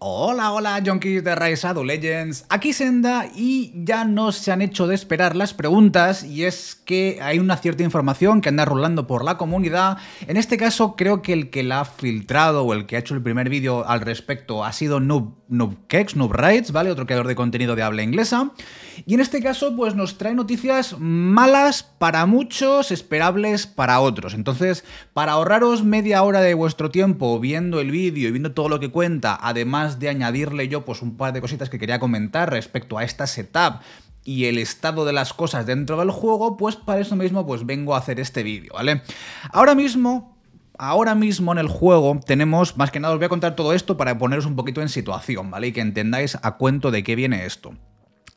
Hola, hola, junkies de Rise Legends. Aquí Senda y ya no se han hecho de esperar las preguntas y es que hay una cierta información que anda rolando por la comunidad. En este caso creo que el que la ha filtrado o el que ha hecho el primer vídeo al respecto ha sido Noob, Noobkex, Noob ¿vale? Otro creador de contenido de habla inglesa. Y en este caso pues nos trae noticias malas para muchos, esperables para otros. Entonces, para ahorraros media hora de vuestro tiempo viendo el vídeo y viendo todo lo que cuenta, además de añadirle yo pues un par de cositas que quería comentar respecto a esta setup y el estado de las cosas dentro del juego, pues para eso mismo pues vengo a hacer este vídeo, ¿vale? Ahora mismo Ahora mismo en el juego tenemos, más que nada os voy a contar todo esto para poneros un poquito en situación, ¿vale? Y que entendáis a cuento de qué viene esto.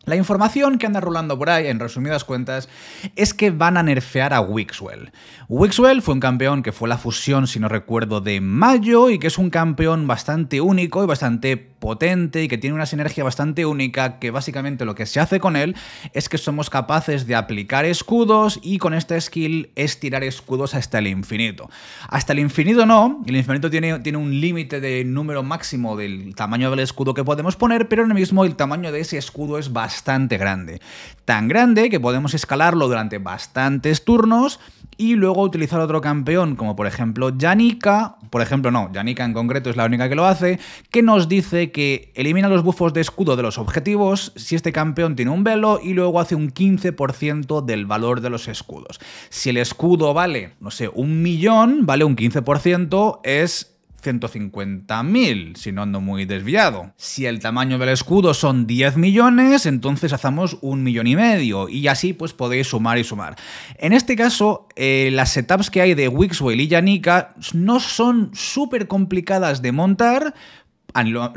La información que anda rulando por ahí, en resumidas cuentas, es que van a nerfear a Wixwell. Wixwell fue un campeón que fue la fusión, si no recuerdo, de Mayo y que es un campeón bastante único y bastante potente y que tiene una sinergia bastante única que básicamente lo que se hace con él es que somos capaces de aplicar escudos y con esta skill es tirar escudos hasta el infinito. Hasta el infinito no, el infinito tiene, tiene un límite de número máximo del tamaño del escudo que podemos poner, pero en el mismo el tamaño de ese escudo es bastante grande. Tan grande que podemos escalarlo durante bastantes turnos y luego utilizar otro campeón, como por ejemplo Yanika, por ejemplo no, Yanika en concreto es la única que lo hace, que nos dice que elimina los bufos de escudo de los objetivos si este campeón tiene un velo y luego hace un 15% del valor de los escudos. Si el escudo vale, no sé, un millón, vale un 15%, es 150.000, si no ando muy desviado. Si el tamaño del escudo son 10 millones, entonces hacemos un millón y medio y así pues podéis sumar y sumar. En este caso, eh, las setups que hay de Wixwell y Yanika no son súper complicadas de montar,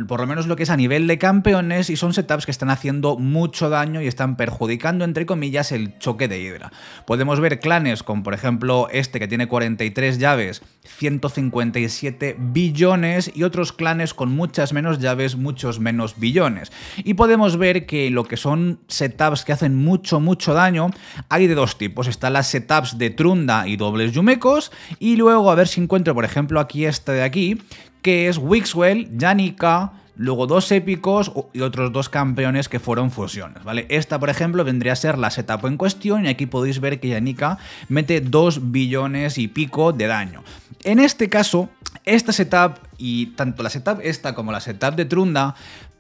por lo menos lo que es a nivel de campeones, y son setups que están haciendo mucho daño y están perjudicando, entre comillas, el choque de Hydra. Podemos ver clanes con, por ejemplo, este que tiene 43 llaves, 157 billones, y otros clanes con muchas menos llaves, muchos menos billones. Y podemos ver que lo que son setups que hacen mucho, mucho daño, hay de dos tipos. Están las setups de trunda y dobles yumecos, y luego, a ver si encuentro, por ejemplo, aquí este de aquí, que es Wixwell, Janica, luego dos épicos y otros dos campeones que fueron fusiones, ¿vale? Esta, por ejemplo, vendría a ser la setup en cuestión y aquí podéis ver que Yanika mete 2 billones y pico de daño. En este caso, esta setup y tanto la setup esta como la setup de Trunda,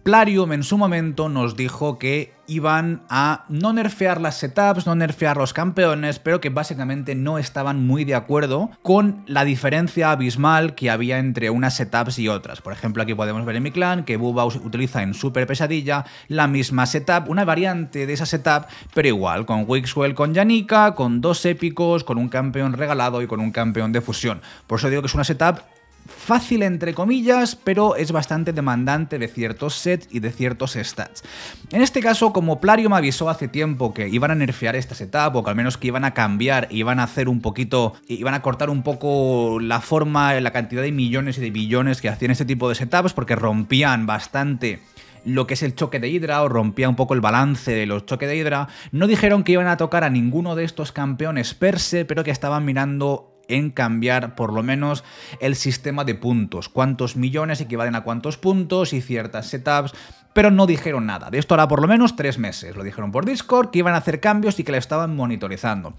Plarium en su momento nos dijo que iban a no nerfear las setups, no nerfear los campeones, pero que básicamente no estaban muy de acuerdo con la diferencia abismal que había entre unas setups y otras. Por ejemplo, aquí podemos ver en mi clan que Bubba utiliza en Super Pesadilla la misma setup, una variante de esa setup, pero igual, con Wixwell, con Yanika, con dos épicos, con un campeón regalado y con un campeón de fusión. Por eso digo que es una setup fácil entre comillas, pero es bastante demandante de ciertos sets y de ciertos stats. En este caso, como me avisó hace tiempo que iban a nerfear esta setup, o que al menos que iban a cambiar, iban a hacer un poquito, iban a cortar un poco la forma, la cantidad de millones y de billones que hacían este tipo de setups, porque rompían bastante lo que es el choque de hidra, o rompía un poco el balance de los choques de hidra. no dijeron que iban a tocar a ninguno de estos campeones per se, pero que estaban mirando en cambiar por lo menos el sistema de puntos, cuántos millones equivalen a cuántos puntos y ciertas setups pero no dijeron nada. De esto hará por lo menos tres meses. Lo dijeron por Discord, que iban a hacer cambios y que la estaban monitorizando.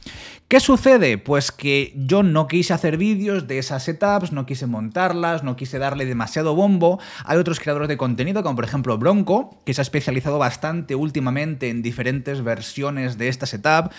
¿Qué sucede? Pues que yo no quise hacer vídeos de esas setups, no quise montarlas, no quise darle demasiado bombo. Hay otros creadores de contenido, como por ejemplo Bronco, que se ha especializado bastante últimamente en diferentes versiones de esta setup,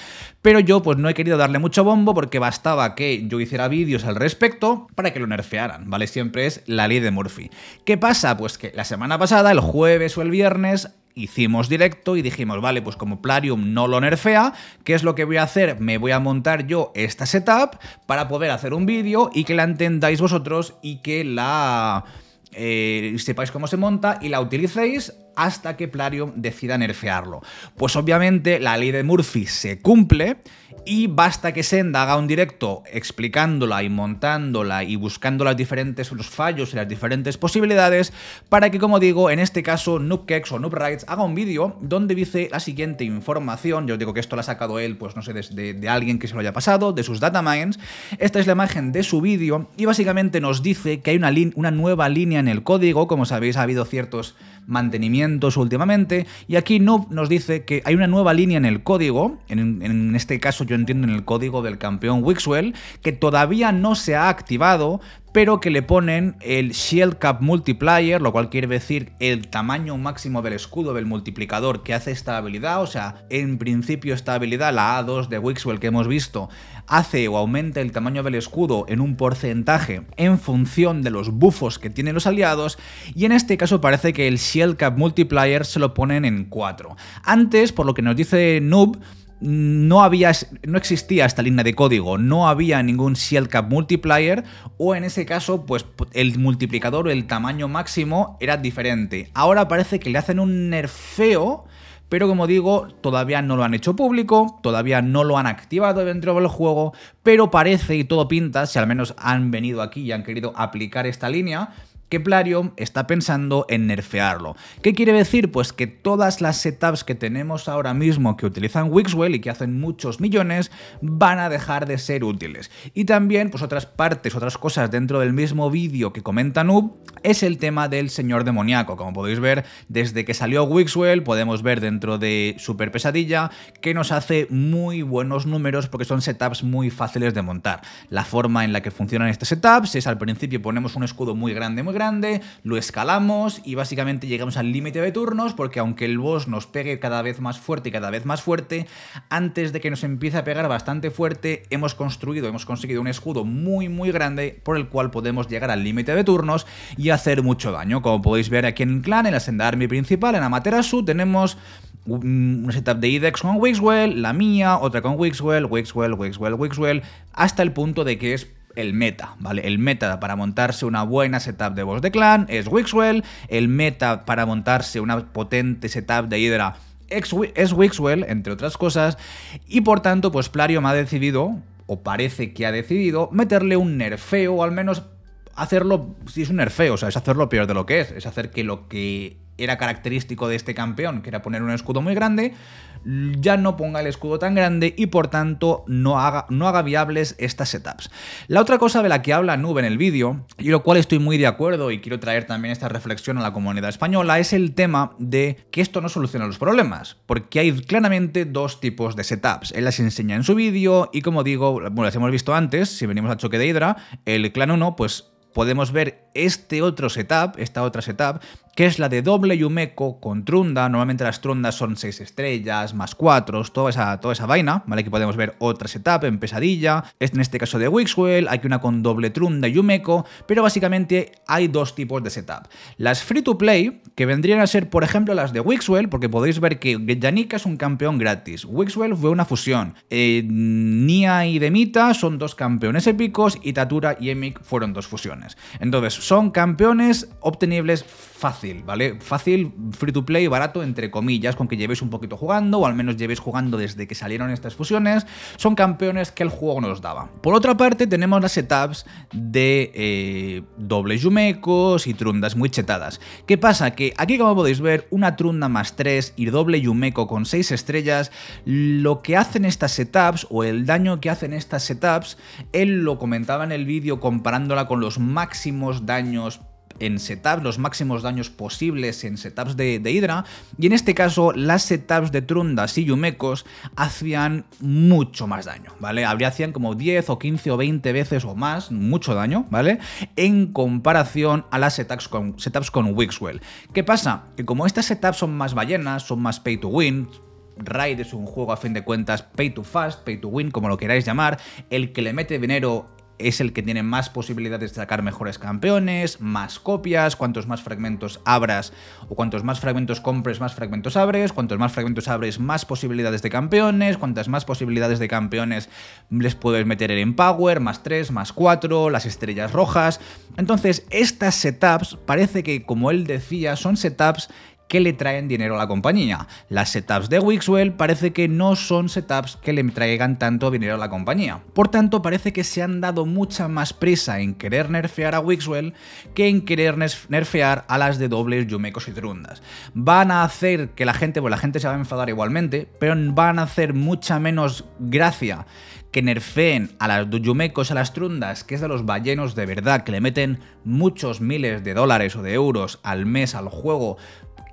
pero yo pues no he querido darle mucho bombo porque bastaba que yo hiciera vídeos al respecto para que lo nerfearan, ¿vale? Siempre es la ley de Murphy. ¿Qué pasa? Pues que la semana pasada, el jueves o el el viernes, hicimos directo y dijimos, vale, pues como Plarium no lo nerfea, ¿qué es lo que voy a hacer? Me voy a montar yo esta setup para poder hacer un vídeo y que la entendáis vosotros y que la... Eh, sepáis cómo se monta y la utilicéis hasta que Plarium decida nerfearlo. Pues obviamente la ley de Murphy se cumple y basta que Senda haga un directo explicándola y montándola y buscando las diferentes, los fallos y las diferentes posibilidades para que, como digo, en este caso Noobkex o Noobrights haga un vídeo donde dice la siguiente información, yo os digo que esto lo ha sacado él, pues no sé, de, alguien que se lo haya pasado, de sus datamines, esta es la imagen de su vídeo y básicamente nos dice que hay una, una nueva línea en el código, como sabéis ha habido ciertos mantenimientos últimamente, y aquí Noob nos dice que hay una nueva línea en el código, en, en este caso yo entiendo en el código del campeón Wixwell, que todavía no se ha activado, pero que le ponen el Shield Cap Multiplier, lo cual quiere decir el tamaño máximo del escudo del multiplicador que hace esta habilidad, o sea, en principio esta habilidad, la A2 de Wixwell que hemos visto, hace o aumenta el tamaño del escudo en un porcentaje en función de los bufos que tienen los aliados, y en este caso parece que el Shield Cap Multiplier se lo ponen en 4. Antes, por lo que nos dice Noob, no había, no existía esta línea de código, no había ningún Cap multiplier o en ese caso, pues el multiplicador o el tamaño máximo era diferente. Ahora parece que le hacen un nerfeo, pero como digo, todavía no lo han hecho público, todavía no lo han activado dentro del juego, pero parece y todo pinta, si al menos han venido aquí y han querido aplicar esta línea, que Plarium está pensando en nerfearlo. ¿Qué quiere decir? Pues que todas las setups que tenemos ahora mismo que utilizan Wixwell y que hacen muchos millones van a dejar de ser útiles. Y también, pues otras partes, otras cosas dentro del mismo vídeo que comenta Nub es el tema del señor demoníaco. Como podéis ver, desde que salió Wixwell podemos ver dentro de Super Pesadilla que nos hace muy buenos números porque son setups muy fáciles de montar. La forma en la que funcionan estos setups es al principio ponemos un escudo muy grande, muy grande, lo escalamos y básicamente llegamos al límite de turnos, porque aunque el boss nos pegue cada vez más fuerte y cada vez más fuerte, antes de que nos empiece a pegar bastante fuerte, hemos construido, hemos conseguido un escudo muy muy grande por el cual podemos llegar al límite de turnos y hacer mucho daño. Como podéis ver aquí en el clan, en la senda army principal, en Amaterasu, tenemos un setup de IDEX con Wixwell, la mía, otra con Wixwell, Wixwell, Wixwell, Wixwell, hasta el punto de que es el meta, ¿vale? El meta para montarse una buena setup de voz de clan es Wixwell, el meta para montarse una potente setup de Hydra es Wixwell, entre otras cosas, y por tanto, pues Plarium ha decidido, o parece que ha decidido, meterle un nerfeo, o al menos hacerlo, si es un nerfeo, o sea, es hacerlo peor de lo que es, es hacer que lo que era característico de este campeón, que era poner un escudo muy grande, ya no ponga el escudo tan grande y por tanto no haga, no haga viables estas setups. La otra cosa de la que habla Nube en el vídeo, y lo cual estoy muy de acuerdo y quiero traer también esta reflexión a la comunidad española, es el tema de que esto no soluciona los problemas, porque hay claramente dos tipos de setups. Él las enseña en su vídeo y como digo, bueno, las hemos visto antes, si venimos al choque de Hidra, el clan 1 pues podemos ver este otro setup, esta otra setup, que es la de doble Yumeco con trunda. Normalmente las trundas son 6 estrellas, más 4, toda esa, toda esa vaina, ¿vale? Aquí podemos ver otra setup en pesadilla. En este caso de Wixwell, hay una con doble trunda y Yumeco, pero básicamente hay dos tipos de setup. Las free to play, que vendrían a ser, por ejemplo, las de Wixwell, porque podéis ver que Janika es un campeón gratis. Wixwell fue una fusión. Eh, Nia y Demita son dos campeones épicos y Tatura y Emic fueron dos fusiones. Entonces, son campeones obtenibles fácil, ¿vale? Fácil, free to play, barato, entre comillas, con que llevéis un poquito jugando, o al menos llevéis jugando desde que salieron estas fusiones. Son campeones que el juego nos daba. Por otra parte, tenemos las setups de eh, doble dobles yumecos y trundas muy chetadas. ¿Qué pasa? Que aquí, como podéis ver, una trunda más 3 y doble yumeco con 6 estrellas, lo que hacen estas setups, o el daño que hacen estas setups, él lo comentaba en el vídeo comparándola con los más máximos daños en setups, los máximos daños posibles en setups de, Hydra, y en este caso las setups de Trundas y yumecos hacían mucho más daño, ¿vale? Habría hacían como 10 o 15 o 20 veces o más, mucho daño, ¿vale? En comparación a las con, setups con Wixwell. ¿Qué pasa? Que como estas setups son más ballenas, son más pay to win, Raid es un juego a fin de cuentas pay to fast, pay to win, como lo queráis llamar, el que le mete dinero es el que tiene más posibilidades de sacar mejores campeones, más copias, cuantos más fragmentos abras o cuantos más fragmentos compres, más fragmentos abres, cuantos más fragmentos abres, más posibilidades de campeones, cuantas más posibilidades de campeones les puedes meter en power, más 3, más 4, las estrellas rojas. Entonces, estas setups parece que, como él decía, son setups que le traen dinero a la compañía. Las setups de Wixwell parece que no son setups que le traigan tanto dinero a la compañía. Por tanto, parece que se han dado mucha más prisa en querer nerfear a Wixwell que en querer nerfear a las de dobles Yumecos y Trundas. Van a hacer que la gente, bueno, pues la gente se va a enfadar igualmente, pero van a hacer mucha menos gracia que nerfeen a las yumecos, a las trundas, que es de los ballenos de verdad, que le meten muchos miles de dólares o de euros al mes al juego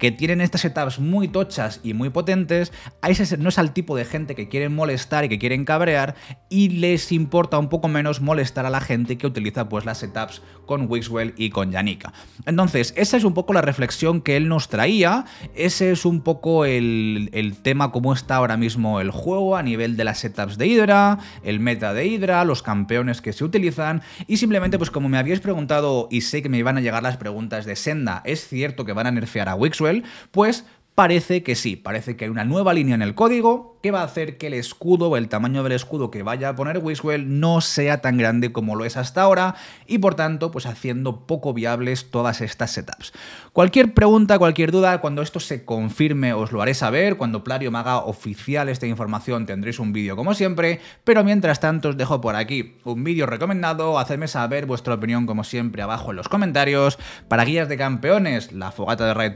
que tienen estas setups muy tochas y muy potentes, a ese no es al tipo de gente que quieren molestar y que quieren cabrear y les importa un poco menos molestar a la gente que utiliza pues las setups con Wixwell y con Yanika. Entonces, esa es un poco la reflexión que él nos traía, ese es un poco el, el tema cómo está ahora mismo el juego a nivel de las setups de Hydra, el meta de Hydra, los campeones que se utilizan y simplemente pues como me habíais preguntado y sé que me iban a llegar las preguntas de Senda, ¿es cierto que van a nerfear a Wixwell? pues Parece que sí, parece que hay una nueva línea en el código que va a hacer que el escudo o el tamaño del escudo que vaya a poner Wishwell no sea tan grande como lo es hasta ahora y por tanto pues haciendo poco viables todas estas setups. Cualquier pregunta, cualquier duda, cuando esto se confirme os lo haré saber, cuando Plario me haga oficial esta información tendréis un vídeo como siempre, pero mientras tanto os dejo por aquí un vídeo recomendado, hacedme saber vuestra opinión como siempre abajo en los comentarios, para guías de campeones, la fogata de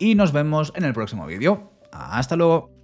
y nos vemos en en el próximo vídeo. ¡Hasta luego!